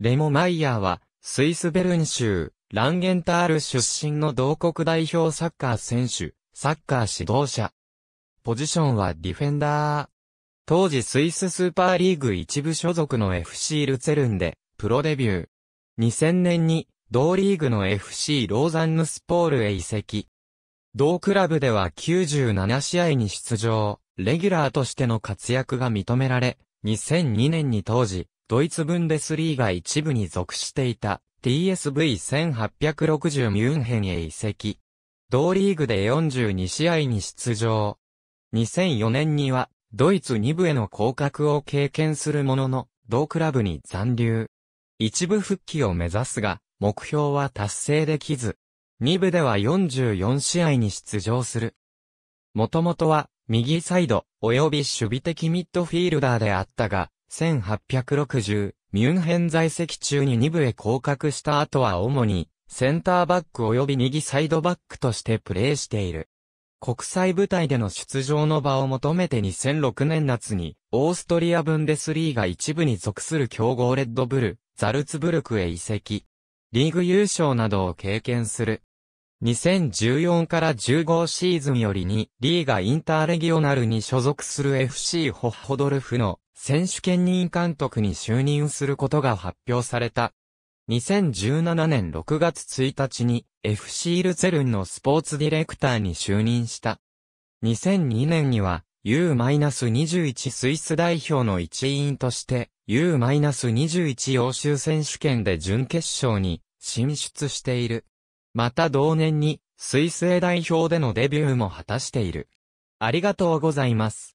レモ・マイヤーは、スイス・ベルン州、ランゲンタール出身の同国代表サッカー選手、サッカー指導者。ポジションはディフェンダー。当時スイススーパーリーグ一部所属の FC ルツェルンで、プロデビュー。2000年に、同リーグの FC ローザンヌスポールへ移籍。同クラブでは97試合に出場、レギュラーとしての活躍が認められ、2002年に当時、ドイツブンデスリーガ一部に属していた TSV1860 ミュンヘンへ移籍。同リーグで42試合に出場。2004年にはドイツ2部への降格を経験するものの、同クラブに残留。一部復帰を目指すが、目標は達成できず、2部では44試合に出場する。もともとは、右サイド、及び守備的ミッドフィールダーであったが、1860、ミュンヘン在籍中に2部へ降格した後は主に、センターバック及び右サイドバックとしてプレーしている。国際舞台での出場の場を求めて2006年夏に、オーストリアブンデスリーが一部に属する強豪レッドブル、ザルツブルクへ移籍。リーグ優勝などを経験する。2014から15シーズンよりにリーガインターレギオナルに所属する FC ホッホドルフの選手兼任監督に就任することが発表された。2017年6月1日に FC ルツェルンのスポーツディレクターに就任した。2002年には U-21 スイス代表の一員として U-21 欧州選手権で準決勝に進出している。また同年に、水星代表でのデビューも果たしている。ありがとうございます。